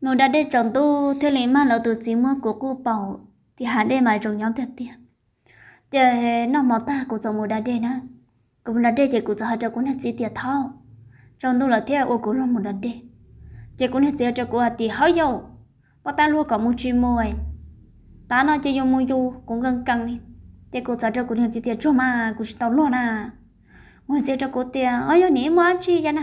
nó đã để chồng tu theo lý mà nó từ chỉ mua của cô bảo thì hắn để mà chồng nhóm thật tiệt giờ nó mà ta cũng chồng mua đã để nữa cũng đã để chỉ cũng cho hai cũng hết gì tiệt thao chồng tu là theo à, ô cũng là một đã để chỉ cũng hết gì cho cô à, thì hơi dầu bắt ta luôn có một chuyện mồi ta nói chơi dùng mua dù cũng gần căng đi chỉ cũng cho cháu cũng hết gì tiệt chỗ mà cũng chỉ tao luôn à ngồi chơi cho cô tiệt ôi yo nỉ mua chi vậy nè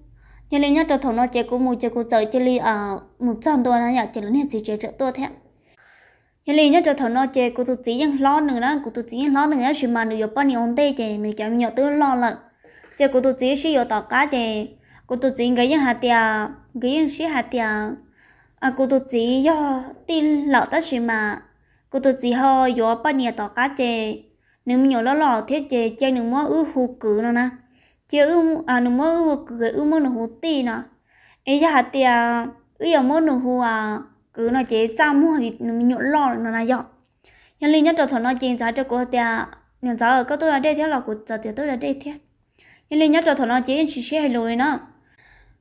nhà lý nhất trở thổ nó chế cú mù chế cú chơi chế lý à một trăm tuổi là nhà chế lớn hết gì chế trợ tuổi thế nhà lý nhất trở thổ nó chế cú tụ chỉ những lo nữa đó cú tụ chỉ những lo nữa chỉ mà nửa bao nhiêu ông tây chế nửa chả nhiều tư lo lận chế cú tụ chỉ sử dụng tàu cá chế cú tụ chỉ cái những hạt tiền cái những sĩ hạt tiền à cú tụ chỉ do tin lão ta chỉ mà cú tụ chỉ họ do bao nhiêu tàu cá chế nếu nhiều lo lo thiết chế chơi nửa mua ước hụt cử nữa nè chia ư à nó mơ ư cái ư nó hú tì nè ấy giờ hạt tì à ư ở nó hú à cứ nó chế cha mua vì nó mình nhộn lo nó nay dọ nhân linh nhất đầu thằng nó chế giá cho cô tì à nhân giá ở các tôi là đây theo là của giờ thì tôi là đây theo nhân linh nhất đầu thằng nó chế chỉ xe lùi nó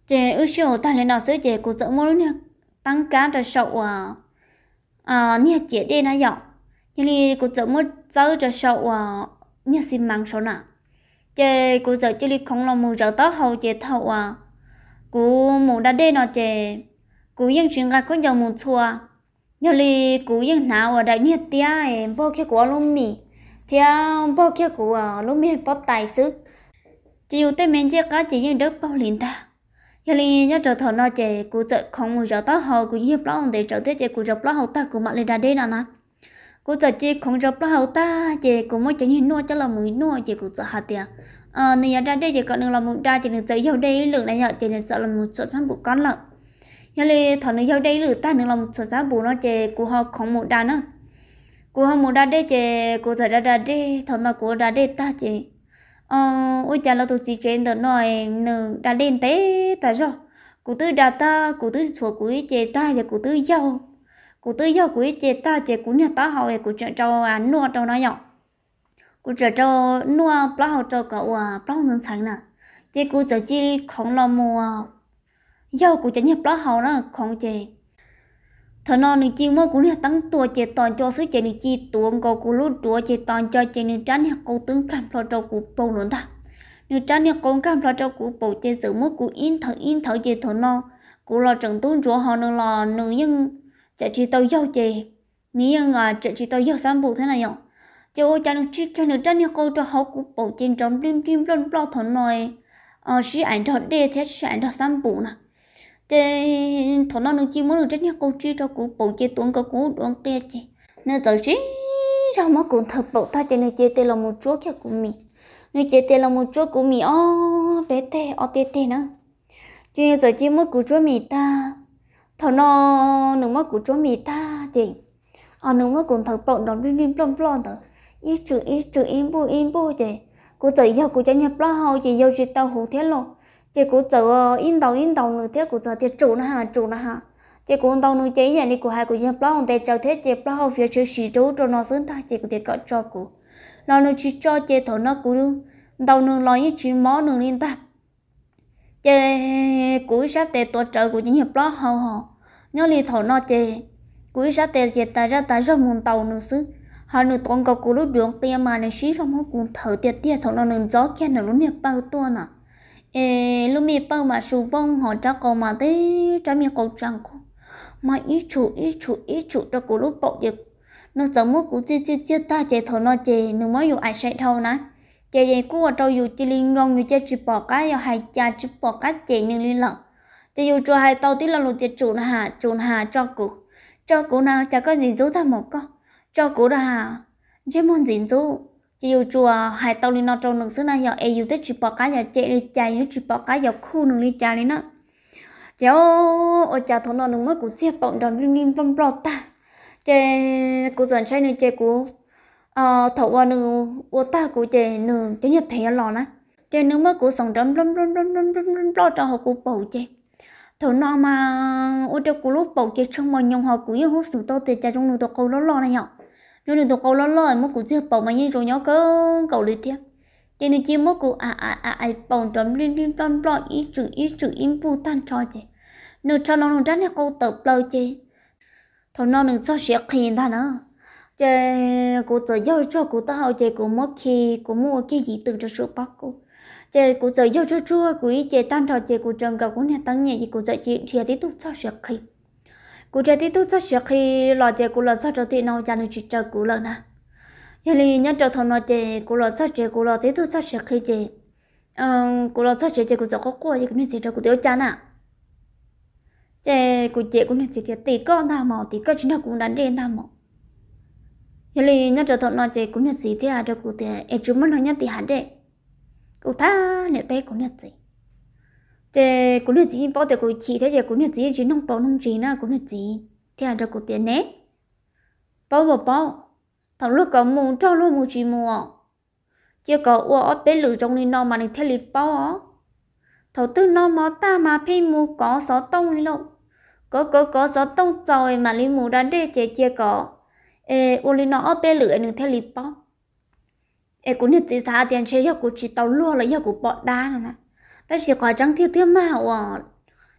chế ư xe hồ ta lên nào sửa chế của sợ mơ nè tăng cá cho sậu à à nhẹ chế đây nay dọ nhân linh của sợ mơ giờ cho sậu à nhẹ xin mang sầu nào chè cô giờ chỉ lịch không lòng mù giờ tóc hầu chè thầu à cô mù đã đê nó chè cô yên chuyện gạt có nhiều mù chua nhờ li cô yên nào ở đại nhiệt tia em bao kia của lông mì theo bao kia của ờ, lông mì bao tài sức chiều tới mình chiếc cá chỉ yên đất bao liền ta nhờ li nhớ trở thọ nó chè cô giờ không mù rào tóc hầu cô hiếp lõng để trở tiếp chè cô rập lõng hầu ta cô mặc lên đã đê nào nào cô giờ chị không chụp nó hậu ta chị cũng mới chẳng nhìn nuôi cho là mũi nuôi chị cũng sợ hạt tiền ờ nên ra đây chị còn đừng làm mũi ra chị đừng sợ yêu đây lượng này nhở chị đừng sợ làm mũi sợ sáng bụng con lợn nhà lì thằng này giàu đây lửa ta đừng làm sợ sáng bụng nó chị cũng họ không mũi đa nữa cô không mũi đa đây chị cô giờ ra ra đây thằng nào cô ra đây ta chị ờ ôi chả là tôi chỉ trên đó nói nửa đa đen té tại rồi cụ tư đa ta cụ tư số cuối chị ta và cụ tư giàu cụ tư do cụ chế ta chế cụ nhà ta hậu cụ chuyện cho à nuo cho nó nhọ cụ chuyện cho nuo bao cho cậu à bao nhân sáng nè chế cụ cho chỉ không lo mua à, do cụ chế nhà bao hậu nó không chế thọ nó nữ chi mua cụ nhà tăng tuổi chế toàn cho sức chế nữ chi tuồng có cụ lút tuổi chế toàn cho chế nữ tránh nhà cụ tướng cảm lo cho cụ bầu luôn ta nữ tránh nhà cụ cam lo cho cụ bầu chế giữ mua cụ yên thở yên thở chế thằng nào, cụ lo trần tuấn chúa họ nó là nữ nhưng chả chỉ tao dâu chị nếu ngờ chả chỉ tao dâu sáng bù thế này nhở cho ô chả được chỉ cho được chân nhau câu cho họ cũng bổ trên trong lim lim lon lo thon nồi à ờ, chỉ ảnh cho đẹp thế chỉ ảnh cho sáng bù nè thế thon nó được chỉ muốn được chân nhau câu chỉ cho cũng bổ trên tuần cơ cũng tuần kia chị nên tàu chỉ cho mà cũng thật bổ ta cho nên chơi tên là một chỗ kia của mình nên chơi tên là một chỗ của mình ô bé tê ô bé tê nữa chứ giờ chỉ muốn của chỗ mình ta thằng nó nó mất của chỗ mì ta chị à nó mất cùng thằng bọn nó đi đi plon plon thằng ít chữ ít chữ im bu im bu chị cô tự giờ cô chạy nhập lo hậu chị giờ chị tao hồ thế lo chị cô tự ờ, in đầu in đầu nữa thế cô tự thì trụ nó hà trụ nó hà chị cô tao nuôi chị vậy đi cô hai cô nhập lo không thể chờ thế chị lo hậu phía trước xì trú cho nó xuống ta chị cô thì cọ cho cô lo nó chỉ cho chị thằng nó cũng đầu nương lo như chỉ mó nương nên ta chế cúi sát tê tổ trợ của những hiệp lo hò họ nhớ li thổ nó chế cúi sát tê chê ta ra ta ra mùn tàu nữa xứ họ nửa tuần cầu của lúc đường kia mà này xí trong họ cũng thở tiệt tiệt thổ nó nửa gió kia nửa lúc nè bao tua nè ê lúc mi bao mà sù vong họ cho cầu mà thế cho miệng cầu chẳng cô mà ý chủ ý chủ ý chủ cho của lúc bọc dịch nó giống mốt cú chia chia chia ta chế thổ nó chế nửa mới dù ai sẽ thâu nè chị chị cú ở trâu dù chị liên ngon như chị chỉ bỏ cá giờ hai cha chỉ bỏ cá chị nên liên lận chị dù cho hai tàu tí là lụt chị chủ hà chủ hà cho cụ cho cụ nào chả có gì rú ta một con cho cụ là hà chứ muốn gì rú chị dù chùa hai tàu liên nó trâu nương xứ này giờ em dù tết chỉ bỏ cá giờ chạy đi chạy như chỉ bỏ cá giờ khu nương đi chạy đi nữa cháu ở chả thôn nó nương mới cụ chia bọn đòn lim lim bom bọt ta chị cụ dần chơi nương chị cụ ờ thầu qua nữ ô ta cụ chè nữ chè nhập thấy lò nè chè nữ mới cụ sống trong râm râm râm râm râm râm lo cho họ cụ bầu chè thầu nọ mà ô cho cụ lúc bầu chè trong mà nhung họ cụ yêu hút sự to tiền cha trong nụ tàu câu lo lo này nhở nụ nữ tàu câu lo lo mà cụ chưa bầu mà như rồi nhớ cơ cầu lý thiệt chè nữ chỉ mới cụ à à à à bầu trong râm râm râm lo ý chữ ý chữ im bu tan cho chè nữ cho nó nó ra nhà câu tập lâu chè thầu nọ nữ cho sẹo khiên ta nữa chơi cụ giờ giao cho cụ học chơi cụ mất khi cụ mua cái gì từ cho số bác cụ chơi cụ giờ giao cho chua cụ ý chơi tan trò chơi cụ trồng cả cụ nhà tăng nhẹ gì cụ giờ chị chia tiếp tục cho sửa khi cụ chơi tiếp tục cho sửa khi lò chơi cụ lò cho cho tiền nào cha nó chỉ chờ cụ lần à giờ này nhớ trở thằng nó chơi cụ lò cho chơi cụ lò tiếp tục cho sửa khi chơi ờ, cụ lò sao chơi chơi cụ giờ có qua gì cũng nên chỉ cho cụ tiêu cha nè chơi cụ chơi cũng nên chỉ tiếc tí con ta mỏ tí con chúng ta cũng đánh đen ta mỏ giờ này nhớ trở thọ nó chơi cũng nhật gì thế à cho cụ thì em chúng mình nói nhật thì hẳn đấy cụ ta liệu tay cũng nhật gì thế cũng nhật gì bao giờ cụ chỉ thế giờ cũng nhật gì chỉ nông bao nông gì na cũng nhật gì thế à cho cụ tiền nè bao bao bao thằng lúc có mù cho luôn mù chỉ mù chưa có ua ở bên lử trong này nó mà này thay lì bao á thầu tư nó mà ta mà phi mù có sáu tông lì lộ có có có sáu tông rồi mà lì mù đã để chế chia có ê ô li nó ở bên lửa nương theo lì bó ê cũng nhận từ ta tiền chơi hiệu của chị tàu lúa là hiệu của bọn đá nữa nè ta chỉ có trắng thiêu thiêu mà à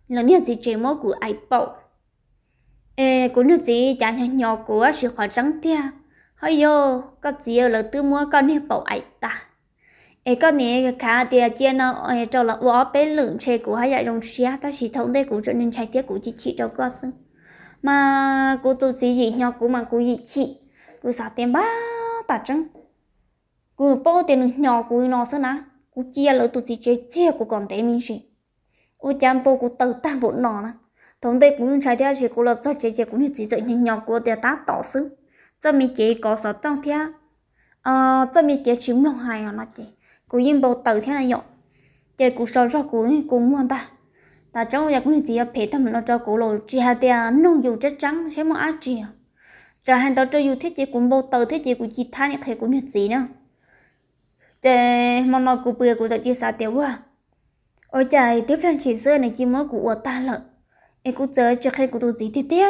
là nhận gì chơi mỗi của ai bậu ê cũng nhận gì chả nhỏ nhỏ của chỉ có trắng thiêu hay yo có gì là tư mua con hiệu bậu ai ta ê con này khá tiền chia nó ê cho là bỏ bên lửa chơi của hai vợ chồng chia ta chỉ thống đây cũng cho nên chạy tiếp của chị chị đâu có mà cô tôi gì gì nhỏ cô mà cô gì chị cô xả tiền ba ta chăng cô bỏ tiền nhỏ cô nó sao na cô chia lỡ tôi gì chơi chia cô còn để mình gì ô chăm bao cô tự ta bộ nọ na thống tê cũng trái theo chỉ cô là do chơi chơi cũng như chỉ dạy nhỏ nhỏ cô để ta tỏ sự cho mình chỉ có sợ tăng theo à ờ, cho mình chỉ chiếm lòng hài nó chị cô yên bao tự theo này nhọ chơi cô sợ cho cô cũng muốn ta ta trong giờ cũng chỉ phải thầm lo cho cổ lộ chỉ hai tia nông dù chắc chắn sẽ mua ác chi giờ hành tao cho dù thiết chế cũng bao tờ thiết chế của chị thay những thầy cũng nhận gì nữa thế mà nói của bừa của tự chia xa tiêu quá ôi trời tiếp theo chỉ xưa này chỉ mới của ta lợi, em cũng chơi cho khi của tôi gì thì tiếc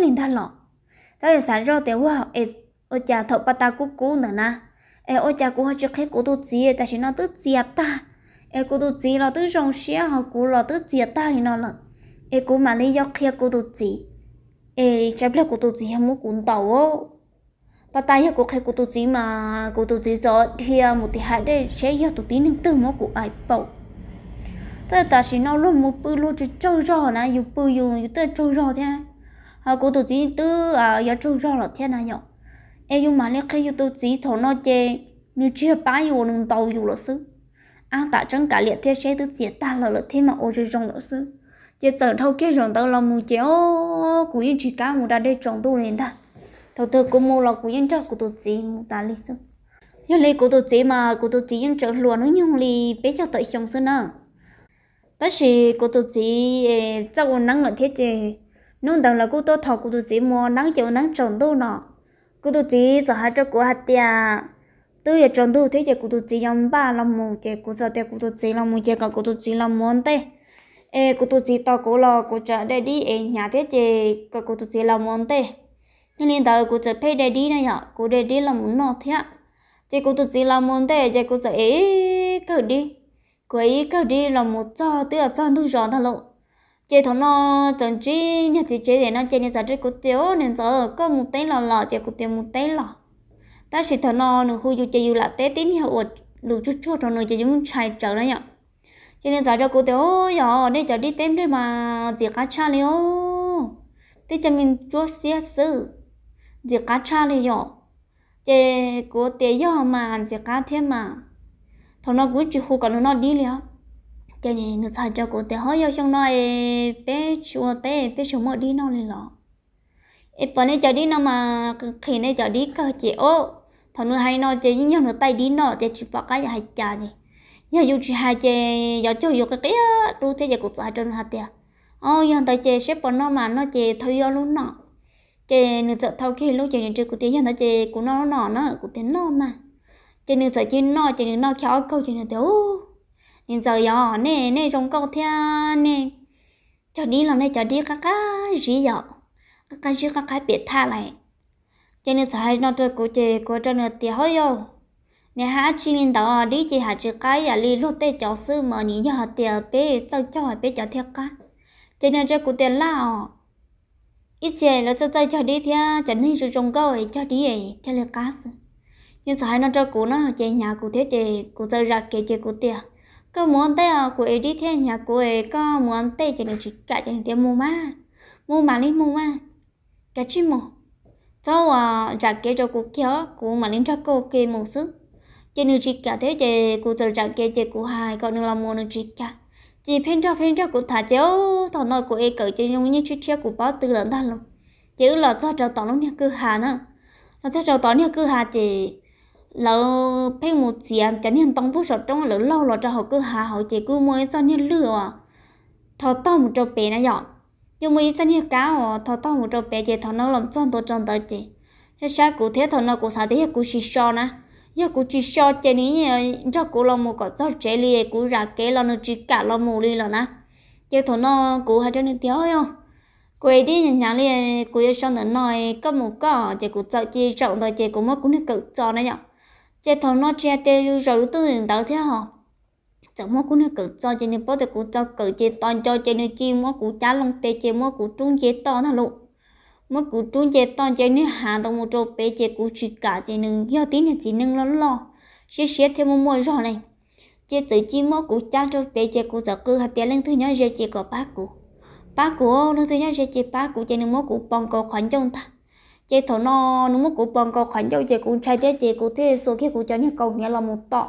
liền thay lọ tao giờ sáng rồi tiêu quá em ôi trời thợ bà ta cũng cú nữa na em ôi trời cũng hơi cho khi của tôi gì ta chỉ nó tức gì ta em cô tụt gì là tự rong xe họ cú là tự gì ta thì nó là em cô mà lấy dọc kia cô tụt gì em chả biết cô tụt gì hay muốn cuốn tàu ô bà ta giờ cô khai cô tụt gì mà cô tụt gì rồi thì một thì hai đây sẽ giờ tụt tí nên từ mà cô ai bảo, thế ta chỉ nói luôn một bữa luôn chỉ trâu rò này, dù bữa dù dù tới trâu rò thế này à cô tụt gì tư à giờ trâu rò là thế này nhở em dùng mà lấy khai dù tụt gì thổ nó chê như chưa bá dù đừng tàu dù là xứ anh tạ trong cả liệt thiết sẽ tự chia ta là lỡ thêm mà ô rơi trong lỡ sư chỉ sợ thâu kia rong tao là mù chế ô cú yên chỉ cá mù đã để trồng tu lên ta thâu thơ cô mù lọc cú yên chắc cú tu chỉ mù ta lý sư nhưng lý cú tu chỉ mà cú tu chỉ yên trở luôn nó nhưng lý bé cho tới xong sư nè ta chỉ cú tu cho cháu nắng ở thiết chế nông đồng là của tổ thọ của tổ chỉ mù nắng chiều nắng trồng tu nọ của tổ chỉ sợ hai cho cú hạt tiệt tôi giờ chọn tôi thấy giờ cô tôi chỉ làm ba làm một giờ cô giờ tôi cô tôi chỉ làm một giờ cả cô tôi chỉ làm một tê ê cô tôi chỉ tao cụ lo cô chợ để đi ê nhà thế giờ cả cô tôi chỉ làm một tê nhưng liên tao cô chợ phải để đi này nhở cô để đi làm muốn nọ thế giờ cô tôi chỉ làm một tê giờ cô chợ ê cậu đi cô ấy cậu đi làm một cho tôi ở cho tôi chọn thằng lộ chị thằng nó chẳng chỉ nhà chị chị để nó chơi nên giờ chơi cô tiêu nên giờ có một tay lò lò chị cụ tiêu một tay lò ta sẽ thở no nửa khu du chơi du là té tín hiệu ột lù chút chút rồi nửa chơi chúng chạy trở đấy nhở cho nên giờ cho cô tiểu giờ đây giờ đi tìm đây mà gì cá cha liu thế cho mình chút xíu sư gì cá cha liu chế cô tiểu giờ mà gì cá thế mà thằng nó cũng chỉ khu còn nó đi liền cho nên nó sai cho cô tiểu hơi yêu trong nó bé chúa té bé chúa mở đi nó liền đi đi mà khi liu ไอ้ปอนนี่จะดีนมาเขียนในจะดีก็เจียว thằng nữa hay nó chơi những nó tay đi nó chơi chụp bạc cái hay chả gì nhớ dù chỉ hai chơi giờ chơi dù cái cái đu thế giờ cũng chơi chơi hạt tiền ô giờ tay chơi xếp bọn nó mà nó chơi thôi do luôn nọ chơi nửa giờ thâu khi lúc chơi những chơi cũng tiếng giờ nó chơi cũng nó nọ nó cũng tiếng nó mà chơi nửa giờ chơi nó chơi nửa nó khéo câu chơi nửa tiếng nửa giờ giờ nè nè trong câu theo nè chơi đi là nè chơi đi các cái gì giờ các cái gì các cái biệt tha lại cho nên thấy nó chơi cổ chị cổ cho nó tiền hơi yo nè hả chị nên đó đi chị hả chị cái à đi lúc tê cháu sư mà nhỉ nhờ tiền bé cho cho hỏi bé cháu thiệt cả cho nên chơi cổ tiền lao ít xe là cho chơi cho đi thia chẳng nên sự trông coi cho đi ấy theo lời cá sư nhưng thấy nó chơi cổ nó chị nhà cổ thế chị cổ chơi ra kề chị cổ tiền cái muốn tê à cổ đi theo nhà cổ ấy có muốn tê cho nên chị cả chẳng tiền mua ma mua mà đi mua ma cái chuyện mua cháu à trả kế cho cô kia cô mà nên cho cô kê một sức chị nữ chị cả thế chị cô giờ trả kế chị cô hai còn nữa là mua nữ chị cả chị phen cho phen cho cô thả cháu thằng nội của ấy cỡ chị nhung như chiếc chéo của báo tư lớn ta luôn chị là cho cháu tỏ lúc nhà cứ hà nữa là cho cháu tỏ nhà cứ hà chị lỡ phen một tiền à, chẳng nhận tông phút sọt trong lỡ lâu là cho họ cứ hà họ chị cứ mua cho như lừa thọ tao một trâu bé nó dọn nhưng mà ít chân nhiều cá ở thọ tao một trâu bé chị thọ nó làm chân tôi chân tới chị thế sao cụ thế thọ nó cụ sao thế cụ chỉ so na, giờ cụ chỉ so chị ní cho cụ làm một cái cho trẻ li cụ ra cái là nó chỉ cả làm một li là na, chị thọ nó cụ hay cho nên thiếu không cụ ấy đi nhà li cụ yêu sao nữa nói có một cái chị cụ sợ chị trọng rồi chị cũng mất cũng nên cự cho đấy nhở chị thọ nó che tiêu rồi tự nhiên tới thế hả chẳng mua cũng cỡ cho trên nên bao giờ cũng cho cỡ chế toàn cho trên nên chi mua cũng chả lòng tê chế mua cũng trung chế to thằng lộ mua cũng trung chế toàn trên nên hàng đồng một chỗ bé chế cũng chỉ cả trên nên do tí nên chỉ nên lo lo sẽ sẽ thêm một mồi rõ này chế tự chi mua cũng chả cho bé chế cũng giờ cứ hạt tiền lên thứ nhớ chế có bác cụ bác cụ lên thứ nhớ chế bác cụ trên nên mua cũng bằng có khoản trong ta chế thầu nó nó mua cũng bằng có khoản trong chế cũng trai chế chế cũng thế số khi cũng cho những cầu nghĩa là một tọ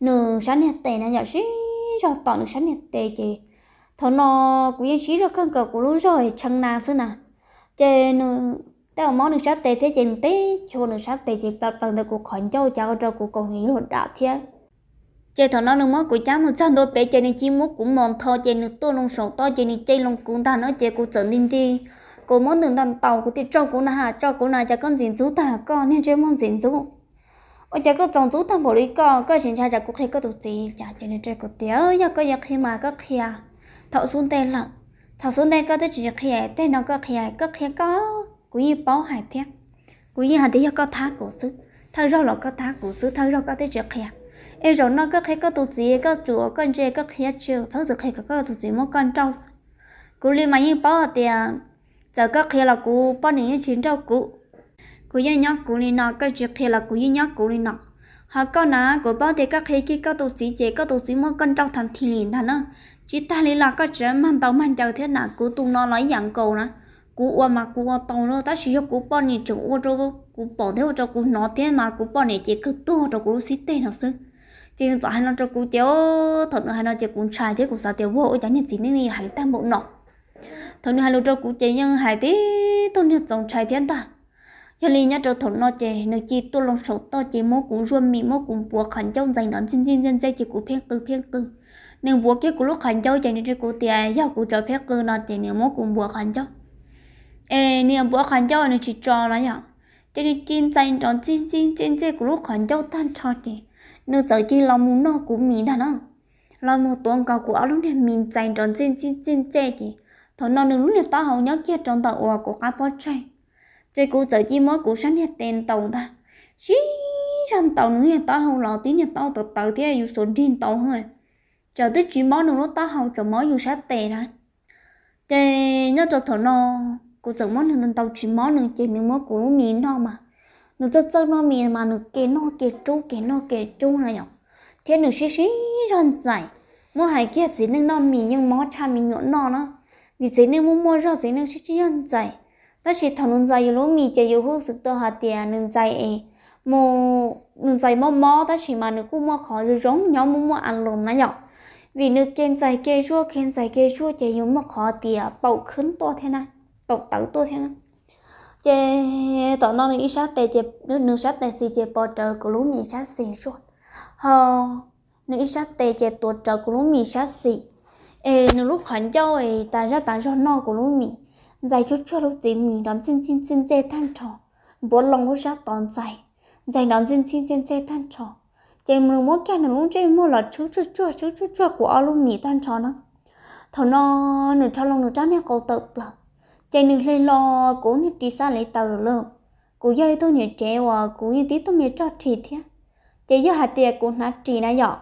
nương sáng nhật tệ nó giờ xí cho tỏ được sáng nhật tệ chị thọ nó cũng yên xí cho khăn cờ của lũ rồi chân nàng xưa nà chị nương tao món nửa sáng tệ thế chị tí cho nửa sáng tệ chị bật bật từ cuộc khỏi châu cháu cho cuộc còn nghĩ hồn đạo thế chị thọ nó nửa món của cháu một sáng đôi bé chị nên chi mốt cũng mòn thọ chị nửa tôi lông sổ to chị nửa chơi lông cũng ta nói chị cũng trở nên đi cô muốn đường tàu của tiết trâu của nà hà trâu của nà chả con dính chú ta con nên chơi mong dính chú 我这个种族他没理讲，个人家这顾客个都这家这里这个掉，要个要去嘛个去啊，头 xuống đây là thảo xuống đây có tới chỉ khi ấy tên nó có khi ấy có khi có cũng như báo hải thế cũng như hải thế có thá cổ sư thá rau là có thá cổ sư thá rau có tới chỉ khi ấy rồi nó có khi có tụ gì có chùa con chơi có khi chưa thấu được khi có tụ gì một con trâu cũng như mà như báo thì giờ có khi là cú bao nhiêu chín trâu cũ cú yêu nhóc cú linh nọ cái chuyện kia là cú yêu nhóc cú linh nọ họ có nà cú bao thì các khi kia các tổ sĩ chế các tổ sĩ mua cân trong thằng thì liền thằng nữa chỉ ta li là các chuyện mang tàu mang chầu thế nào cú tu nó lấy dạng cầu nè cú qua mà cú qua tàu nó ta sử dụng cú bao nhiêu chỗ qua cho cú bỏ theo cho cú nó thế mà cú bao nhiêu chỉ cứ tu cho cú sĩ tên nó xứ chỉ nên tỏ hai nó cho cú chéo thật nữa hai nó chỉ cú trai thế cú sao tiêu vô chẳng nên gì nên hãy tam bộ nọ thật nữa hai nó cho cú chế nhưng hãy tí tôi nên dòng trai thiên ta cho nên nhất trở thổ nó chè nếu chỉ tôi lòng sống to chỉ mô cũng ruộng mì mô cũng bùa khẩn trong dành nón xin xin dân dây chỉ cũng phen cư phen cư nên bùa kia của lúc khẩn châu chạy nên chỉ của tiền giao của trở phen cư nó chè nếu mô cũng bùa khẩn châu ê nếu bùa khẩn châu nếu chỉ cho là nhở cho nên chín dành đón xin xin xin dây của lúc khẩn châu tan cho chè nếu giờ chỉ lòng muốn nó cũng mì đã nó lòng một tuần cầu của áo lúc này mình dành đón xin xin xin dây thì thổ nó nếu lúc này ta hầu nhớ kia trong tàu của cá bao chay chơi cú chơi chỉ mỗi sáng nhật tên tàu ta xí sáng tàu nữa nhà tao hầu lò tí nhà tao tàu tàu thì yêu số riêng tàu hơn chờ tới chỉ mỗi nó tao hầu chờ mỗi yêu sát tệ đó chơi nhớ cho thở nó cú chờ mỗi thằng tàu chỉ mỗi nữa chơi miếng mỗi cú miếng nó mà nó cho cho nó miếng mà nó kê nó kê chú kê nó kê chú này nhở thế nó xí xí sáng dài mua hai kia chỉ nên nó miếng nhưng mỗi cha mình nhọn nó nó vì chỉ nên mua mua rồi chỉ nên xí xí sáng dài ta chỉ thằng nung dây lúa mì chơi yêu hút sức to hạt tiền nung dây ấy mò nung dây mò mò ta chỉ mà nung cũng mò khó rồi giống nhau mò mò ăn lùn nãy nhở vì nung kén dây kén chua kén dây kén chua chơi yêu mò khó tiền bầu khấn to thế này bầu tử to thế này chơi tao nói nung sát tay chơi nung nung sát tay xì chơi bò trời của lúa mì sát xì rồi ho nung sát tay chơi tuột trời của lúa mì sát xì ê nung lúc khẩn châu ấy ta ra ta cho no của lúa mì dài chút cho lúc gì mình đón xin xin xin dê than trò bố lòng lúc ra toàn dài dài đón xin xin xin dê than trò chạy mình muốn kia nó muốn chơi mua là chút chút chút chút chút chú của ao lúc mì than trò nó thầu nó nửa cho lòng nửa trái nha cầu tập là chạy nửa lên lo cố nửa đi xa lấy tàu được luôn cố dây tôi nửa trẻ và cố như tí tôi mệt cho chị thế chạy giờ hạt tiền cố nát chị nãy giờ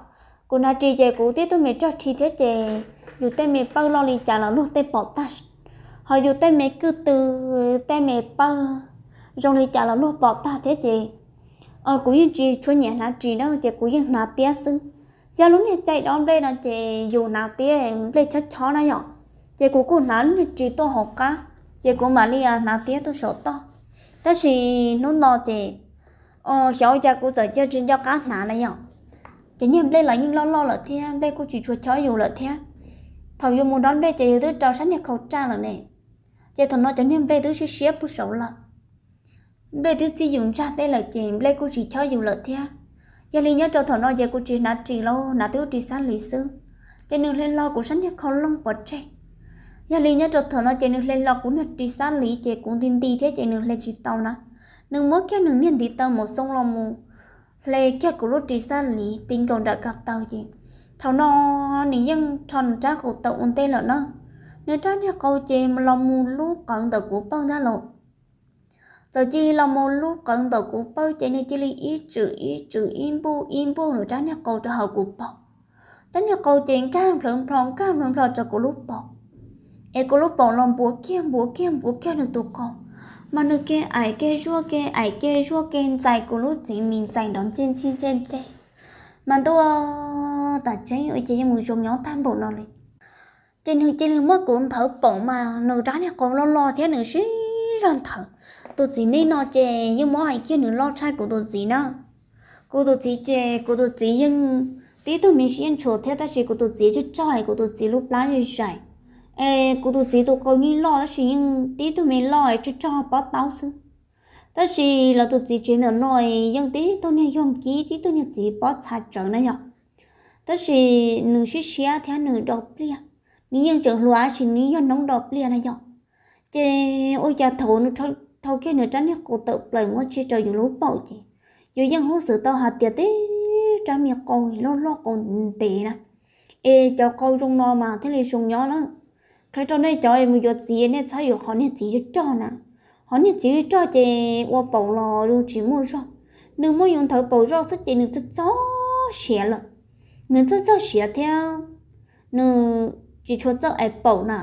cố nát chị chạy cố tí tôi mệt cho chị thế chạy dù tên mệt bao lo lì chả là lúc tên bỏ ta họ dù tay mẹ cứ từ tay mẹ ba rồi thì chả là lúc bỏ ta thế chị ờ cũng như chị cho nhẹ là chị đó chị cũng như là tia sư giờ lúc này chạy đón đây là chị dù là tia đây chắc chó này nhở chị cũng cũng là chị tôi học cả chị cũng mà đi là tia tôi sợ to ta thì nó nó chị ờ cháu cha cũng giờ chơi trên cho cá nà này nhở chị nhìn đây là những lo lo là thế đây cũng chỉ cho chó dù là thế thầu dù muốn đón đây chị từ trò sáng nhạc khẩu trang là này giờ thằng nó cho nên bây thứ sẽ xếp bút sổ là bây thứ sử dụng ra đây là chèm lấy cô chỉ cho dù lợi thế giờ lý nhớ cho thằng nó giờ cô chỉ nát trì lâu nát thứ trì sát lý sư cho nên lên lo của sẵn nhớ khó lông bật trẻ giờ lý nhớ cho thằng nó giờ nên lên lo của nát trì sát lý chè cũng tin tì thế giờ nên lên chỉ tàu nè nương mỗi kia nương niên thì tàu một sông lòng mù lê kia của lúc trì sát lý tình còn đã gặp tàu gì thằng nó nỉ dân tròn ra của tàu ổn tê lợn nó nếu trái theo câu chê mà lòng mù lú cận tờ của bông đã lộ giờ chi lòng mù lú cận tờ của bông chạy nên chỉ lý ý chữ ý chữ im bu im bu nữa trái theo câu cho họ của bông trái theo câu chê cam phồng phồng cam phồng phồng cho của lúc bông em có lúc bỏ làm bố kia bố kia bố kia được tụ con mà được kia ai kia rua kia ai kia rua kia dài của lúc gì mình dài đón trên trên trên trên mà tôi ờ, ta chơi ở chơi một trong nhóm tham bộ nó lên trên trên hướng mất cũng thở bổ mà nửa trái này còn lo lo thế nữa xí răn thở tụi chỉ nên lo chè nhưng mà ai kia nữa lo trai của tụi gì nữa của tụi chỉ chè của tụi chỉ nhưng tí tôi mình xin chỗ thế ta chỉ của chỉ gì cho hai của tụi chỉ lúc lá như vậy ê của tụi chỉ tôi coi nghĩ lo ta chỉ nhưng tí tôi mình lo chứ cho báo táo sư ta chỉ là tụi chỉ chỉ nữa nói nhưng tí tôi mình dùng kỹ tí tôi mình chỉ báo trả trở này nhở ta chỉ nửa xí xía theo nửa đọc liền 你用 trường lúa chỉ ní yon nóng đập liền là dọc chê ôi cha thấu nó thâu thâu kia nữa tránh cổ tự lời ngó chia trời dùng lúa bầu chị dù dân hữu sự tao hạt tiệt tí trả miệng coi lo lo còn tệ nè ê cho câu rung no mà thế là rung nhỏ lắm cái trong đây cho em một giọt gì nên thấy được họ nên chỉ cho nè họ nên chỉ cho chị qua bầu lò luôn chỉ mua rau đừng mua dùng thở bầu rau sức chị đừng thức gió xẻ lợn người thức gió xẻ theo đừng chỉ cho cháu ai bảo nè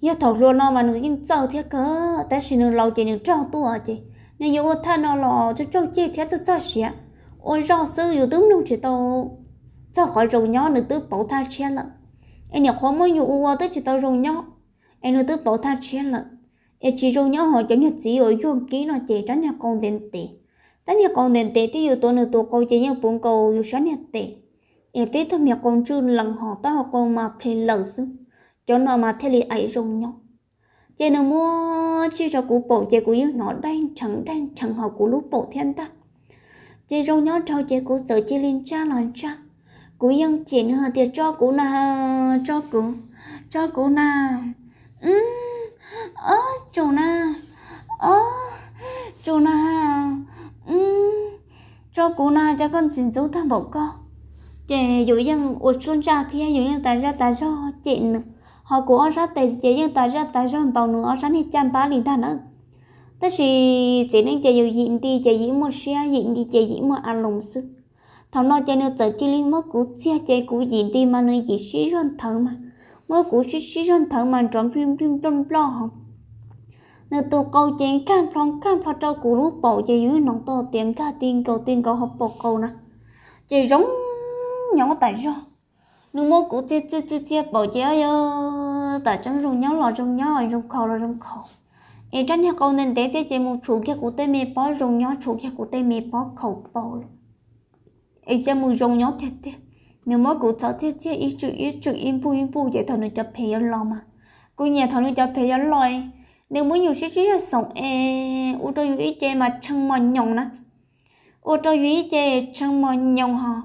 yêu thầu luôn nó mà nó nhưng cháu thế cơ tại sao nó lâu chỉ những cháu tua chị nên yêu tha nó lò cho cháu chi thế cho cháu xía ôi rau sư yêu tướng nông chỉ tao cháu khỏi rồng nhỏ nữa tứ bảo tha chia lận em nhà khó mới yêu uo tới chỉ tao rồng nhỏ em nữa tứ bảo tha chia lận em chỉ rồng nhỏ họ cho nhật chỉ ở chuông ký nó chỉ tránh nhà con tiền tệ tránh nhà con tiền thì yêu tôi nữa tôi câu chỉ nhau bốn câu yêu sáng nhật tiền ý tí thầm miệng con chư lần họ ta họ con mà phê lở sư cho nó mà thế lì ấy rung nhau chị nó mua chị cho cú bộ chị cụ yêu nó đang chẳng đang chẳng họ cụ lúc bộ thiên ta chị rung nhau cho chị cụ sở chị lên cha lần cha cụ yên chị nữa thì cho cú na cho cú cho cú na ừ ơ chủ na ơ chủ na ừ cho cú na cho con xin chú thăm bộ con chị dụ dân ụt xuân ra thì dụ dân tại ra tại ra chị họ của ở ra tệ chị dân ta ra ta ra tàu nữa ở sáng thì chăm bá liền ta nữa tất chỉ chị nên chị dụ diện đi chị dĩ một xe diện đi chị dĩ một anh lùng sư thằng nó chơi nữa tới chị liên mất cú xe chơi cú diện đi mà nơi gì xí run thở mà mất cú xí xí run thở mà trộm phim phim trong lo không nếu tôi câu chuyện cam phong cam phong trâu cú lúc bỏ chị dưới nông to tiền ca tiền cầu tiền cầu học bỏ cầu nè chị giống nhỏ tại cho, nếu mua cũ chia chia chia chia bỏ chia yo tại trong rung nhỏ lo, rung nhỏ rung khẩu lo rung khẩu e chân nhau câu nên để chia chia một chủ kia của tay mê bỏ rung nhỏ chủ kia của tê mê bỏ khẩu bỏ e chia một rung nhỏ thiệt thiệt nếu mua cũ cháu chia chia ít chữ ít chữ im bu im bu vậy thằng nó chập phê lo mà cô nhà thằng nó chập phê lo nếu muốn nhiều xí xí là sống e ô tô yêu ít chê mà chân mà nhồng nè ô tô yêu ít chê chân mà nhồng hả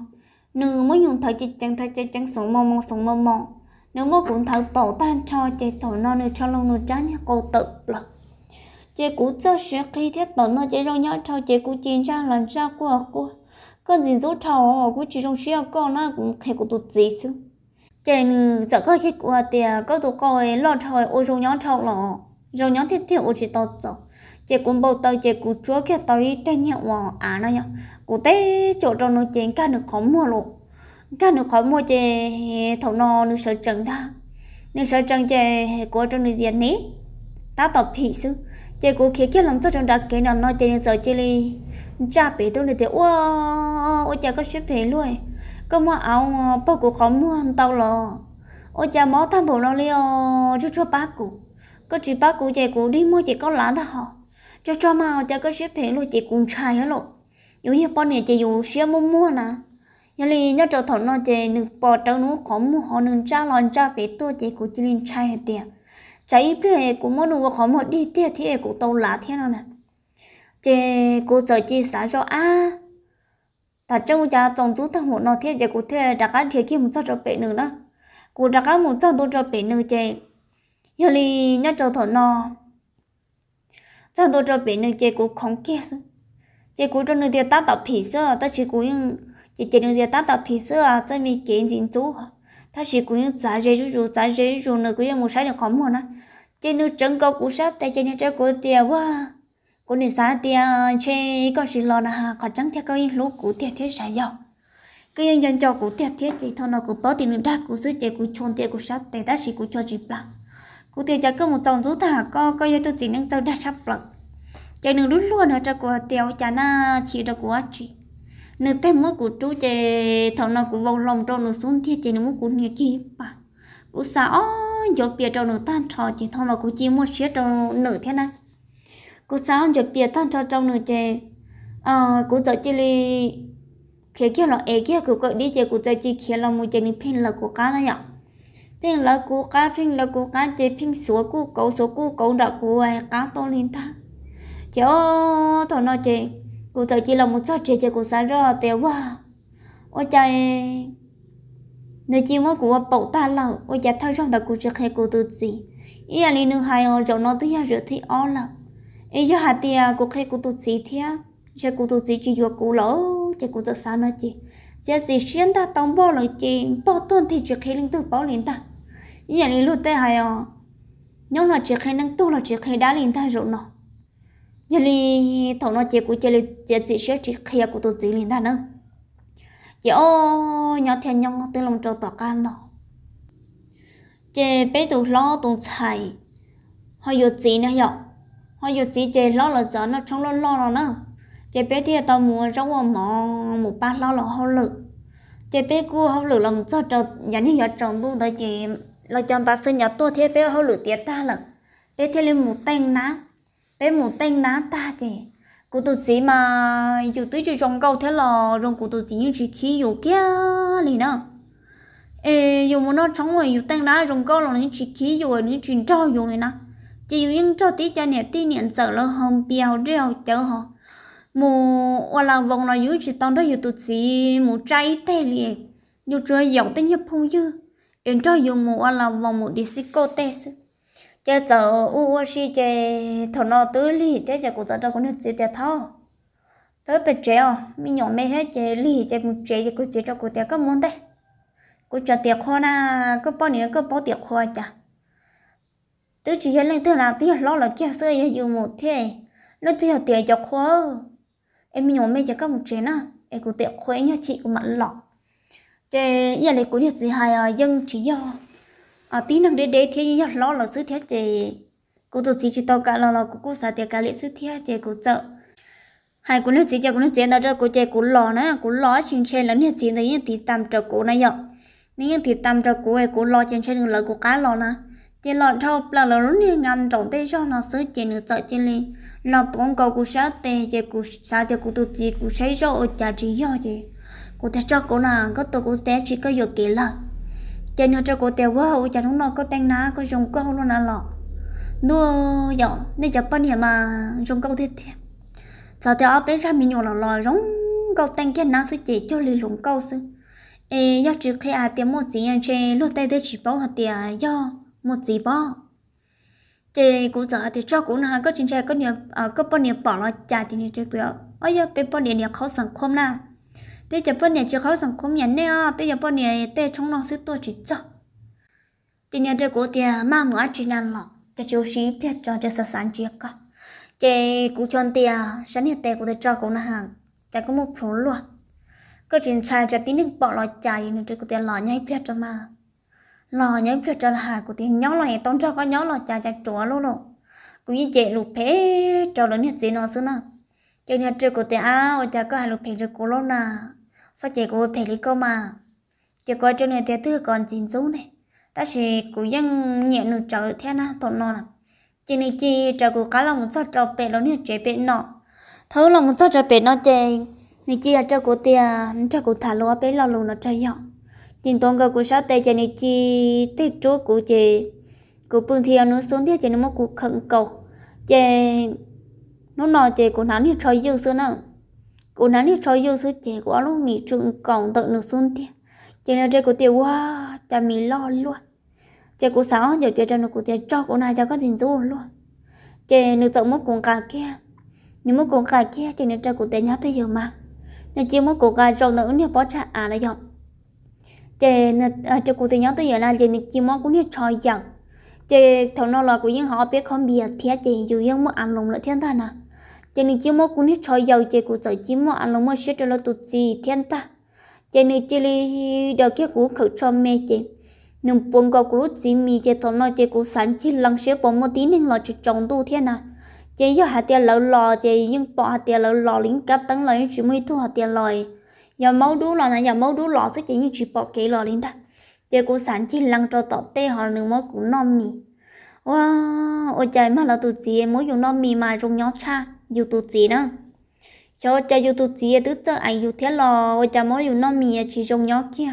nữ mới dùng thời chỉ chẳng thay chỉ chẳng sống mong mong sống mong mong nếu mà cũng thấy bảo tan cho chị thổ non nữa cho lâu nữa cho nhau cô tự là chị cũng cho sẽ khi thiết tổn nó chị rồi nhau cho chị cũng chín ra lần ra qua qua con gì rút thầu của chỉ trong xe con nó cũng khi của tụt gì chứ chị nữ giờ có khi qua tiền có tụt coi lo thầu ở rồi nhau thầu lọ rồi nhau thiết thiết ở chị tọt rồi chị cũng bảo tao chị cũng chúa kia tao đi tên nhau à nó nhau cụ tế chỗ trong nó chén cá được khó mua lộ cá được khó mua chè thầu nò được sợ trần ta nếu sợ trần chè của trong người tiền ní ta tập thị sư chè của kia kia làm cho chúng ta cái nào nói chè sợ chè li cha bé tôi này thì ô ô cha có xếp phê luôn có mua áo bao của khó mua hàng tao lò ô cha máu tham bộ lo li ờ, ô cho cho bác cụ có chỉ bác cụ chè cụ đi mua chè có lá đó họ cho cho mà cha có xếp phê luôn chè cũng trai hết luôn yêu như bọn này chỉ yêu xe mua mua na, nhà li nhà trâu thọ nó chỉ nụ bò trâu nó có mua họ nụ cha lon cha về tôi chỉ cũng chỉ lên chai hết tiệt cháy bể cũng mua nụ có một đi tiệt thì cũng tàu lá thiên nào nè chỉ cũng giờ chỉ xả cho a ta trong cha tổng chú thằng một nó thế chỉ cũng thế đặt cái thiệt kia một cho bể nữa đó cũng đặt cái một cho tôi cho bể nữa chỉ nhà li nhà trâu thọ nó cho tôi cho bể nữa chỉ cũng không kia chỉ cố cho người ta tát tạo phì sơ ta chỉ cố những chỉ chỉ người ta tát tạo phì sơ à tại vì kiến chính chú ta chỉ cú những giá rẻ rú giá rẻ rú nữa cố những một sai được khó mua nè chỉ nữ trứng câu cú sát tại chỉ nữ trái cú tiền quá cú nữ sát tiền chỉ có chỉ lo nè còn chẳng theo câu những lúc cú tiền thiết sai giàu cái nhân dân cho cú tiền thiết chỉ thằng nào cố bỏ tiền mình đã cú suy chỉ cố chôn tiền cố sát tại ta chỉ cố cho chỉ bạc, cú tiền chỉ có một dòng rú thả co coi như tôi chỉ nâng dao đã sắp bạc chạy nương rút luôn nó cho của tiêu chả na chỉ cho của chị nương tem mua của chú chị thầu nào cũng vòng lòng cho nương xuống thiệt chị nương mua của nhà kia bà cũng sao giờ bia cho nương tan trò chị thầu nào cũng chỉ mua xía cho nương thế này cũng sao giờ bia tan trò trong nương chị, à ờ, cũng giờ chị li khi kia là ai kia cũng gọi đi chị cũng giờ chị kia là mua chạy nương pin là của cá này ạ pin là của cá pin là của cá chị pin số của cậu số của cậu đã của ai cá to lên ta chỗ thọ nó chị cụ thợ chỉ là một số chị chơi cụ sáng ra tiêu quá ôi trời nơi chỉ muốn cụ bảo ta là ôi trời thay rằng ta cụ chơi khai cụ tự gì ý là lý nước hai họ chỗ nó tới giờ thì ó là ý giờ hạt tiền cụ khai cụ tự gì thì chơi giờ cụ tự gì chỉ cho cụ lỗ chơi cụ tự sáng nó chị chị gì xuyên ta tông bao lời chị bao tuần thì chơi khai linh tự bảo liền ta ý là lý lúc tới hai họ nhóm là chơi khai năng tu là chơi khai đá liền ta rồi nó giờ li thằng nó chơi của chơi li chơi chị sẽ chỉ khía của tôi chỉ liền ta nữa giờ ô nhỏ thèn nhong tên lòng trâu tọa can đó chơi bé tụ lo tụ xài họ giờ chị nữa giờ họ giờ chị chơi lo là giờ nó trong lo lo rồi nữa chế bé thì tao mua trong một món một ba lo là hậu lực chế bé cô hậu lực làm cho trò nhà như nhà trồng tu tới chị là chồng ta sinh nhà tôi thế bé hậu lực tiệt ta là bé thì lên một tay ná bé một tên ná ta thì cô tổ chí mà dù tới chơi trong câu thế là trong cô tổ chí như chỉ khi dù kia liền đó ê dù muốn nó trong ngoài dù tinh ná trong câu là những chỉ khi dù những chuyện cho dù này nè chỉ dù những trao tí cho nè tí niệm sợ là hồng bèo đeo chở họ mù hoặc là vòng là dù chỉ tao đó dù tổ chí mù trái tê liền dù chơi dọc tên hiệp phong dư em trao dù mù hoặc là vòng một disco tê sức cha cháu u u chơi thằng nó tứ li thế cha cũng cháu cũng hết chơi chơi thao tới chơi giờ mình nhỏ mẹ hết chơi li chơi một chơi thì cũng chơi cho cô chơi có món đấy cô chơi tiệc khoa na có bao nhiêu có bao tiệc khoa chả tứ chỉ hiện lên thứ nào tiếc lo là kia xưa giờ dùng một thế nó tiếc tiệc cho khoa em nhỏ mẹ chơi có một chơi na em cũng tiệc khoe nhá chị cũng mặn lọ chơi giờ này cũng được gì hay à dân chỉ do à tí năng để để thế nhớ lo là sứ thế chị cô tổ chỉ chỉ tao cả lo là cô cô sao thế cả lệ sứ thế chị cô chợ hai cô nước chỉ cho cô nước chị đó cho cô chị cô lo nữa cô lo chuyện chơi là nhất chị này như tí tam cho cô này vậy những thì tam cho cô ấy cô lo chuyện chơi được lời cô cá lo nè chị lo thâu là là luôn như ngăn trọng tê cho nó sứ chị nữa chợ chị li là tốn cầu cô sao tê chị cô sao thế cô tổ chỉ cô thấy cho ở chả chỉ do chị cô thấy cho cô nào có tổ cô thấy chỉ có vô kỳ lắm chạy nhau cho cô tiêu quá hậu chạy lúc nó có tên ná có dùng có luôn là lọ đua dạo nên chạy bao nhiêu mà dùng câu thế thế giờ tiêu bên ra mình nhiều là lò giống câu tên kia ná sẽ chỉ cho lì lùng câu sư ê do trừ khi à tiền một gì anh chơi lúc tay để chỉ bảo hạt tiền do một gì bao chị cũng giờ thì cho cũng là có chính sách có nhiều à, có bao nhiêu bỏ lo trả thì nhiều trước tiêu ôi giờ bên bao nhiêu nhiều khó sản không nào bây giờ bọn nhà chưa khó sống không nhận nè bây giờ bọn nhà tê trong lòng sự tôi chỉ cho thì nhà chơi cổ thì mà mua chỉ năn lọ cho chú sĩ biết cho cho sa sản chia cả chị cũng chọn thì sáng hiện tại của tôi cho cũng là hàng chả có một phố luôn cái chuyện sai cho tí nước bỏ lọ chạy nên chơi cổ tôi lọ nhảy biết cho mà lò nhớ phía trở lại của tiền nhóm lò này tông cho có nhóm lò chạy chạy chúa luôn lộ cũng như chị lụp phế cho lớn nhất gì nó xưa nè cho nhà trường cổ tiền à ôi chà có hai lụp phế rồi cô lâu nè sao chị cô phải lý cô mà chị cô cho người thế thứ còn chín số này ta chỉ cố gắng nhẹ nụ trở thế na tổn nó lắm chị này chị trở cố cá lòng sao trở bể nó nè chị bể nọ thấu lòng sao trở bể nó chị này chị trở cố tia trở cố thả lúa bể lòng luôn nó chơi dọ nhìn toàn cơ của sao tê chị này chị tê chúa của chị cố phương thì nó xuống thế chị nó mất cuộc khẩn cầu chị nó nói chị của nó như trời dương xưa nào cô nãy đi cho dương sư chế quá luôn mì trường còn tận nước xuân tiền chế là chơi của tiền quá cha mì lo luôn chế của sáu giờ chế cho nó của tiền cho cô này cho có tiền du luôn chế nước tổng mất cùng cả kia nếu mất cùng cả kia chế nữ chơi của tiền nhá tới giờ mà nếu chỉ mất cùng cả rồi nữ nếu bỏ chạy à là dòng chế nữ chơi của tiền nhá tới giờ là chế nữ chỉ mất cũng như cho dòng chế thằng nó là của những họ biết không biết thiệt chế dù những mất ăn lùng lại thiên thần à cho nên chỉ mua cũng hết cho giàu chỉ cũng chỉ chỉ mua anh lông mua sẽ cho nó tụt gì thiên ta cho nên chỉ li đầu kia cũng khẩu cho mẹ chị nung bông gạo cũng chỉ mì chỉ thằng nó chỉ cũng sáng chỉ lăng sẽ bỏ một tí nên lo chỉ trồng tu thiên à chỉ do hạt tiền lẩu lò chỉ nhưng bỏ hạt tiền lẩu lò lính cắt tấn lấy chỉ mới thu hạt tiền lòi giờ máu đú lò này giờ máu đú lò sẽ chỉ như chỉ bỏ cái lò lính ta chỉ cũng sáng chỉ lăng cho tọt tê họ nung máu cũng non mì wow ôi trời mà là tụt gì muốn dùng non mì mà dùng nhó cha YouTube gì nữa cho cha YouTube gì tức cho anh YouTube thế là cha mỗi dùng nó mì chỉ dùng nhóc kia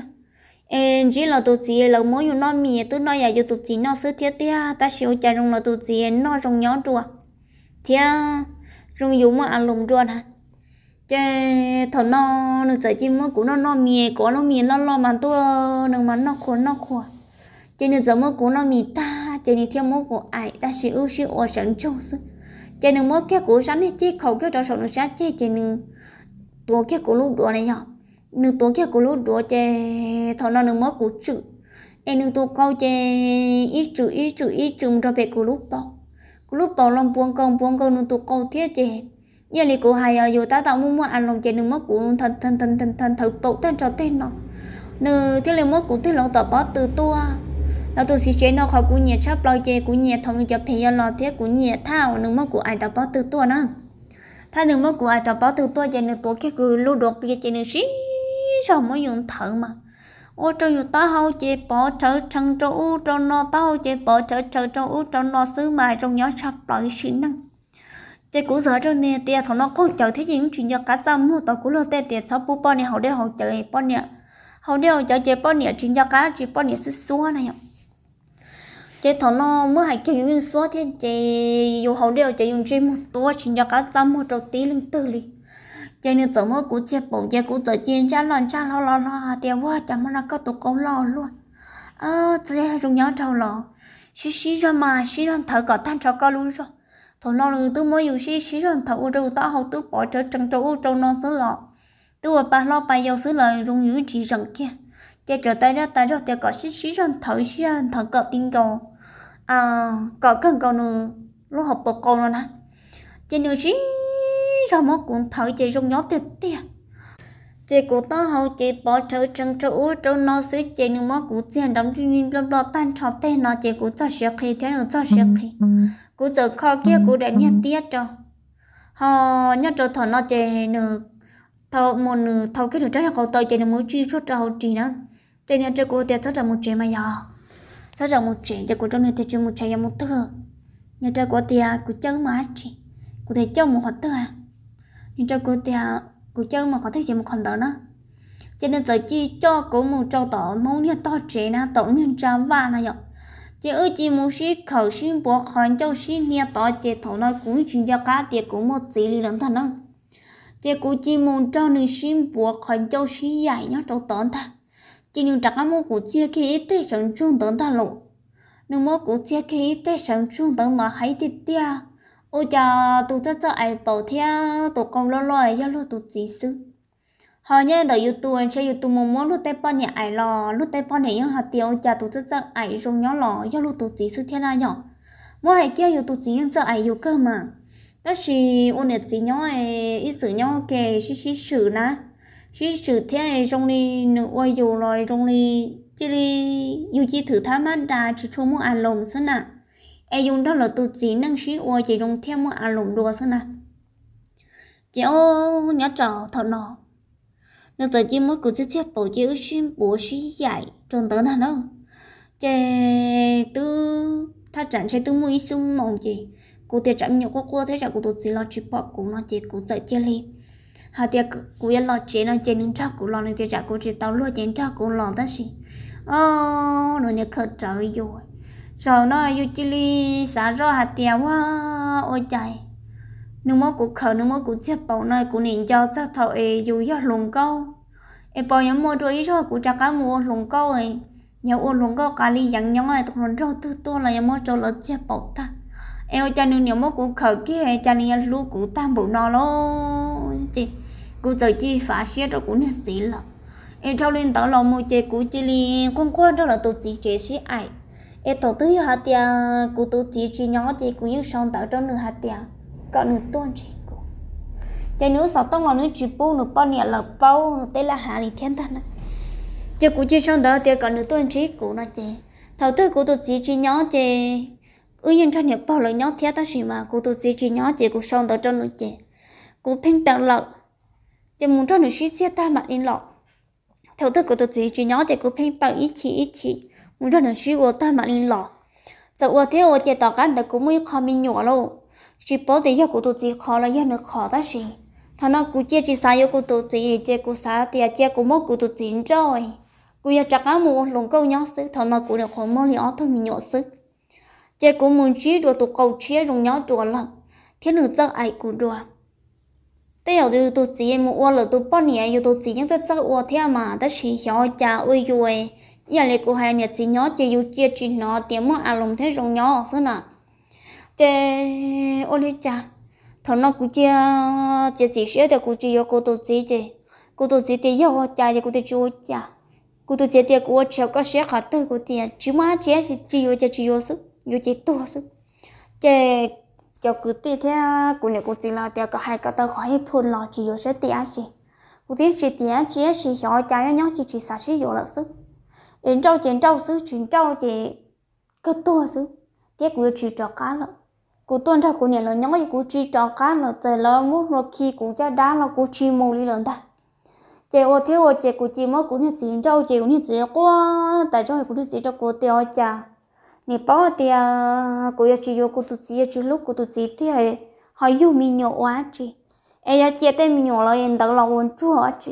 em chỉ là tụt gì là mỗi dùng nó mì tức nói giờ YouTube gì nó sửa thiết tia ta xíu cha dùng là tụt gì nó dùng nhóc đùa thế dùng dùng mà ăn lùng đùa nè chè thọ nó được giải chim mới của nó nó mì có nó mì nó lo mà tua đừng mà nó khốn nó khổ chè được giải mới của nó mì ta chè được theo mới của ai ta xíu xíu ở sẵn chỗ xíu chỉ nên mỗi cái cú sáng này chỉ khẩu cái trò sống nó sáng chỉ chỉ nên tổ cái cú lúa đó này nhở nên tổ cái cú lúa đó chỉ thằng nó nên mỗi cú chữ em nên tổ câu chỉ ít chữ ít chữ ít chữ rồi về cú lúc đó cú lúc đó lòng buông công buông công nên tổ câu thiết chỉ giờ lì cú hay ở dù ta tạo muốn muốn ăn lòng chỉ nên mỗi cú thần thần thần thần thần thử tổ tên trò tên nó nên thiết là mỗi cú thiết lòng tập bó từ tua เราตัวสิเจนอเขากูเนี่ยชอบลอยเจกูเนี่ยทองจะเพยรอเทียกูเนี่ยเท่าหนึ่งมะกูไอตาป้อตัวตัวนะถ้าหนึ่งมะกูไอตาป้อตัวตัวเจนึงตัวแค่กูลูกดอกเจเจนึงสิสองมะยุงเถอะมาโอ้เจ้าอยู่ต้าเฮาเจป้อเธอชังเจ้าอู้เจ้านอต้าเฮาเจป้อเธอเธอเจ้าอู้เจ้านอซื้อมา trong nhóm chắp lọi xí năng chế cũ giờ trong nè tiền thằng nó không chờ thế gì cũng chỉ nhớ cá trăm mua tàu cũ lo tê tiền sau bu bao nè hậu đeo hậu chờ hậu bao nè hậu đeo chờ chế bao nè chỉ nhớ cá chỉ bao nè sứt xua này không chế thằng nó mới hay kêu những số thế chế dùng hậu đều chế dùng chơi một tua chỉ cho cá trăm một đầu tí linh tư li chế nên tớ mới cũng chế bổ chế cũng tớ chiến cha lần cha lo lo lo tiền quá chả mà nó có tụ câu lo luôn ờ chế dùng nhau trâu lo xí xí ra mà xí ra thở cả tan trâu cả luôn rồi thằng nó lừa tôi mới dùng xí xí ra thở ô trâu tao hậu tôi bỏ trở trần trâu ô trâu nó xứ lọ tôi bà lo bà giàu xứ lời dùng những chỉ rằng kia chế trở tay ra tay ra tiền cả xí xí ra thở xí ra thở cả tin cầu à có cần con nó ừ, nó học bỏ con rồi nè chị nữ chỉ ra mất cũng thấy chị rong nhót thiệt tiệt chị của ta hậu chị bỏ trở chân trở u trở nó sẽ chị nữ mất cũng tiền đóng tiền lầm lọ tan cho tên nó chị cũng cho sẽ khi thế nữa cho sẽ ừ, khi ừ. của giờ kho kia của đại nhận tiết cho họ nhớ trở thọ nó chị nữ thầu một nữ thầu cái được trái là cầu tơi chị nữ mới chi suốt ra hậu trì nữa chị nữ chơi của tiệt suốt là một chuyện mà giờ sao rằng một trẻ giờ của trong này thì chưa một trẻ giờ một thơ nhà trai của tia của chân mà chị của thầy chân một hoạt thơ à nhà trai của tia của chân mà có thích chỉ một hoạt đó nữa cho nên giờ chi cho cổ một trâu tỏ mẫu nha to trẻ na tổng nhân trăm và này ạ chỉ ư chỉ muốn sĩ khẩu xin bỏ khỏi cho sĩ nha to trẻ thấu nói cũng chuyện cho cá tiệc cũng một tỷ lý lắm thằng không chỉ cũng chỉ muốn cho nên xin bỏ khỏi cho sĩ dài nhá trâu tỏ thật chỉ nếu trắc mô cụ chia khi ít tê sống chung tấn ta lộ nếu mô cụ chia khi ít tê sống chung tấn mà hãy tiệt tia ôi chà, tụ cho cho ai bảo theo tụ công lo lo ya lo tụ chỉ sư họ nhớ đợi youtube anh sẽ youtube mong muốn lúc tây bao nhẹ ai lo lúc tây bao nhẹ những hạt tiêu chà, tụ cho cho ai rung nhỏ lo ya lo tụ chỉ sư thiên la nhỏ mỗi hãy kia youtube chỉ những cho ai youtube mà đó là ôn nhật chỉ nhỏ ấy ít sử nhỏ kề xí xí sử na chỉ sự thế này trong đi nữ quay dù rồi trong đi chỉ đi dù chỉ thử thám mắt đà chỉ cho muốn ăn lồng xin à ai dùng đó là tự chỉ năng sĩ quay chỉ trong theo muốn ăn lồng đùa xin à chỉ ô nhớ trò thật nọ nó tự chỉ mới cũng chết bảo chỉ ước xin bố sĩ dạy trong tới nào đâu chỉ tư ta chẳng sẽ tư mua ít xung mộng gì cô tiệt chẳng nhiều cô cô thế chẳng cô tự chỉ lo chỉ bỏ cô nó chỉ cô dạy chia liền họ tiệt cú yên lo chế nó chế nên chắc cú lo nên tiệt chắc cú chế tao lo chế chắc cú lo đó gì ô nó nhớ khờ trời rồi rồi nó yêu chỉ li xả ra hạt tiệt quá ôi trời nếu mà cú khờ nếu mà cú chết bảo này cú nên cho chắc thầu ấy dù cho lùng câu ấy bảo nhớ mua rồi rồi cú chắc cái mua lùng câu ấy nhớ ô lùng câu cái li dặn nhớ này tụi nó rồi tự tôi là nhớ mua cho lợt chết bảo ta em ơi cha nếu nhớ mà cú khờ kia cha nên lúc cú tam bộ nó luôn chị cô giờ chi phá xe cho cũng nên xí là em cho lên tàu lòng mua chơi của chị liền con con đó là tôi chỉ chế sĩ ai em tổ tư hạt tia của tổ chỉ chỉ nhỏ chị cũng như xong tàu trong nửa hạt tia còn nửa tuần chế cô chị nếu sáu tông là nửa chỉ bao nửa bao nhẹ là bao tên là hạ lì thiên thần chị cũng chỉ xong tàu tiệt còn nửa tuần chế cô nó chị thầu tư của tổ chỉ chỉ nhỏ chị ưu yên cho nhớ bao lời nhỏ thiết ta gì mà của tổ chỉ chỉ nhỏ chị cũng xong tàu trong nửa chị cú pin tặng lọ giờ muốn cho nữ sĩ chia ta mặt in lọ theo tôi của tôi chỉ chỉ nhớ để cú pin bằng ít chỉ ít chỉ muốn cho nữ sĩ của ta mặt in lọ giờ qua thế ở chế tạo cái đó cũng mới khó mình nhỏ luôn chỉ bảo để cho của tôi chỉ khó là do nó khó đó gì thằng nó cú chia chỉ sao yêu của tôi chỉ chia cú sao thì à chia cú mất của tôi chỉ rồi cú giờ chắc áo mua lồng câu nhớ sức thằng nó cú được khó mất thì ở thôi mình nhỏ sức chế cú muốn chia đồ tụ cầu chia dùng nhớ đồ lận thiên nữ dân ai cú đồ bây giờ tôi tôi chỉ em mua là tôi bao nhiêu giờ tôi chỉ những cái cháu mua theo mà đó chỉ nhỏ cha ôi ôi giờ này cô hai nhà chỉ nhỏ chỉ yêu chia chỉ nó tiền mua à lòng thế rồng nhỏ xí nè chế ôi cha thằng nó cũng chia chia chỉ sẽ thì cũng chỉ yêu cô tôi chỉ chứ cô tôi chỉ tiền yêu cha thì cô tôi chú cha cô tôi chỉ tiền cô chỉ có sẽ khát tôi cô tiền chỉ mà chỉ chỉ yêu chỉ yêu sức yêu chỉ to sức chế cho cứ tùy thế cũng nếu cô chỉ là tiêu có hai cái tờ khỏi phun lò chỉ vô sẽ tiền gì cũng tiếc chỉ tiền chỉ chỉ cho trái nhau chỉ chỉ sản xuất vô là sức yên trâu chiến trâu sức chiến trâu chỉ cái tua sức tiếc cũng chỉ cho cá lợ cú tuân ra cú nhảy là nhóm cái cú chỉ cho cá là từ lâu muốn rồi khi cú cho đá là cú chỉ mù đi lần ta chị ô thiếu ô chị cú chỉ mới cú nhà chiến trâu chị cú nhảy chỉ qua tại chỗ cú nhà chỉ cho cú tiêu cha nè bỏ thì cô yêu chị yêu cô tụt chị chị lúc cô tụt chị thì hay hay yêu mình nhỏ quá chị em yêu chị tên mình nhỏ là em đang là quân chúa quá chị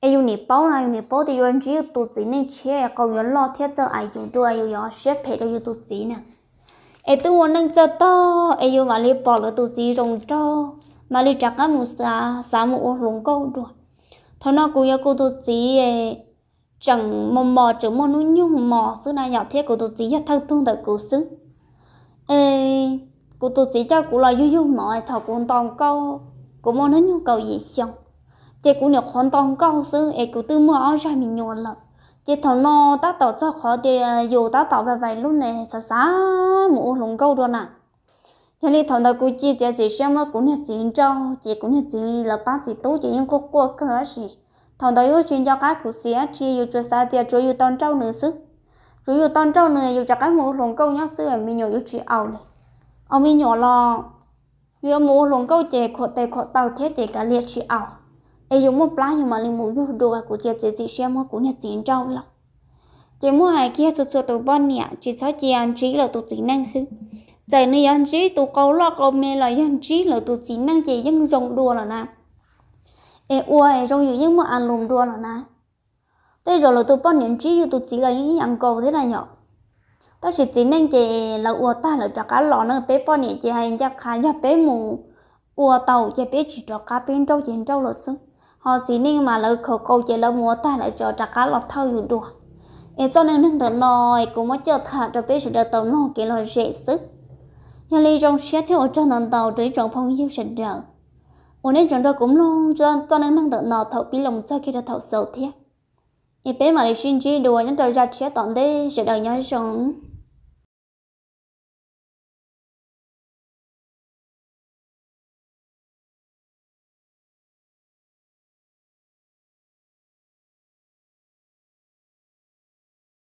em yêu nè bỏ là yêu nè bỏ thì yêu chị yêu tụt chị nên chị em còn yêu lo thiết cho ai yêu ai yêu yêu sẽ phải cho yêu tụt chị nè em tự muốn nâng cho to em yêu mà đi bỏ là tụt chị rồng cho mà đi chặt cái mù sa sa mù lúng câu rồi thôi nó cô yêu cô tụt chị chẳng mò mò chẳng mò nu nhung mò xưa nay nhỏ thế của tôi chỉ cho thân thương đời của xứ ê của tôi chỉ cho của là du du mò thọ của toàn câu của mò nó nhung cầu gì xong chị cũng được hoàn toàn câu xứ ê của tư mua áo à, ra mình nhuộn lợn chị thọ nó ta tỏ cho khó thì dù ta tỏ vài vài lúc này xa xa mũ lùng câu đó nè thế thì thằng đó cũng chỉ chỉ xem mà cũng nhận chỉ cho chỉ cũng nhận chỉ là bác chỉ tốt chỉ những cô cô cơ gì thằng đó yêu chuyện cho cái cụ xía chỉ yêu cho sao thì chủ yêu tôn trâu nữa sức chủ yêu tôn trâu nữa yêu cho cái mũ lồng câu nhóc xưa mình nhỏ yêu chuyện ảo này ông mình nhỏ lo yêu mũ lồng câu chè khổ tay khổ tàu thế chè cả liệt chuyện ảo ai yêu một lá nhưng mà linh mũ yêu đồ của chè chè chỉ xem một của nhà tiền trâu lắm chè mua hai kia sụt sụt tụ bon nhẹ chỉ sáu chị ăn trí là tụ chỉ năng sức, giải này ăn trí tụ câu lo câu mê là ăn trí là tụ chỉ năng chè vẫn rồng đùa là nào e uai trong yu yên mà ăn lùm đua là na tôi rồi là tôi bao nhiêu chỉ tôi chỉ là những ăn cầu thế là nhọ. ta chỉ tính nên chỉ là uo ta là cho cá lò nó bé bao nhiêu chỉ hay cho cá cho bé mù uo tàu chỉ bé chỉ cho cá bên trâu chỉ trâu là xứ họ chỉ nên mà là khẩu câu chỉ là mua ta lại cho cá lọt thâu yu đua ê cho nên nâng tận nồi cũng mới cho thả cho bé chỉ đợt tàu nó cái loại dễ sức nhà lý trong xe theo ở trên tàu trí trọng phong yêu sạch đời hôm nay chúng ta cũng luôn cho cho nên mang tận nọ thầu bị lòng cho khi ta thầu sâu thiệt em bé mà đi xin chi đùa nhân trời ra chia tận đây sẽ đợi nhau sống